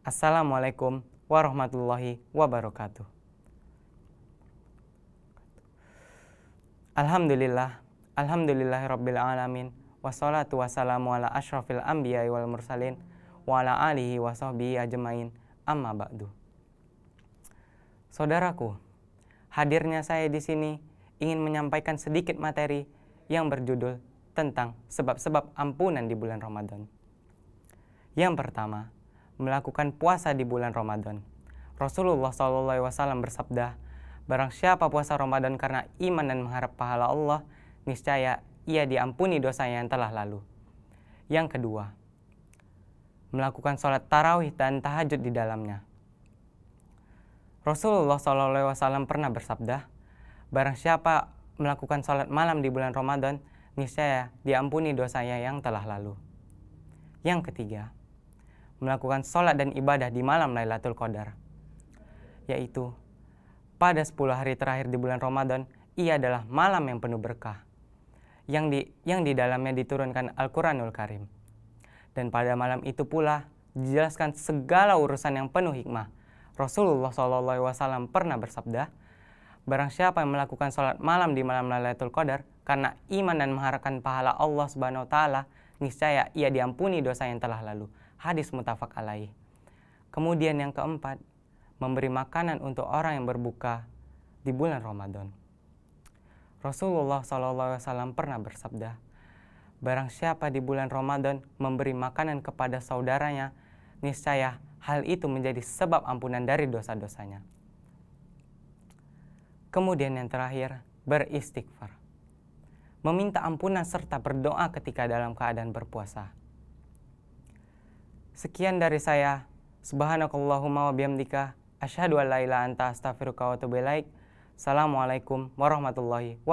Assalamualaikum warahmatullahi wabarakatuh. Alhamdulillah, Alhamdulillah rabbil alamin, wassalatu wassalamu ala asyrafil anbiya wal mursalin, wa ala alihi wa sahbihi ajmain, amma ba'du. Saudaraku, hadirnya saya di sini ingin menyampaikan sedikit materi yang berjudul tentang sebab-sebab ampunan di bulan Ramadan. Yang pertama, melakukan puasa di bulan Ramadan. Rasulullah SAW bersabda, Barang siapa puasa Ramadan karena iman dan mengharap pahala Allah, niscaya ia diampuni dosa yang telah lalu. Yang kedua, melakukan sholat tarawih dan tahajud di dalamnya. Rasulullah SAW pernah bersabda, Barang siapa melakukan sholat malam di bulan Ramadan, niscaya diampuni dosanya yang telah lalu. Yang ketiga, melakukan sholat dan ibadah di malam Lailatul Qadar. Yaitu, pada 10 hari terakhir di bulan Ramadan, ia adalah malam yang penuh berkah, yang di, yang di dalamnya diturunkan Al-Quranul Karim. Dan pada malam itu pula, dijelaskan segala urusan yang penuh hikmah. Rasulullah SAW pernah bersabda, Barang siapa yang melakukan sholat malam di malam Lailatul Qadar, karena iman dan mengharapkan pahala Allah Subhanahu wa taala, niscaya ia diampuni dosa yang telah lalu. Hadis mutafak alaih. Kemudian yang keempat, memberi makanan untuk orang yang berbuka di bulan Ramadan. Rasulullah SAW pernah bersabda, Barang siapa di bulan Ramadan memberi makanan kepada saudaranya, niscaya hal itu menjadi sebab ampunan dari dosa-dosanya. Kemudian yang terakhir, beristighfar meminta ampunan serta berdoa ketika dalam keadaan berpuasa. Sekian dari saya. Subhanakallahumma wa bihamdika asyhadu an la ilaha anta astaghfiruka wa atubu ilaik. Assalamualaikum warahmatullahi wabarakatuh.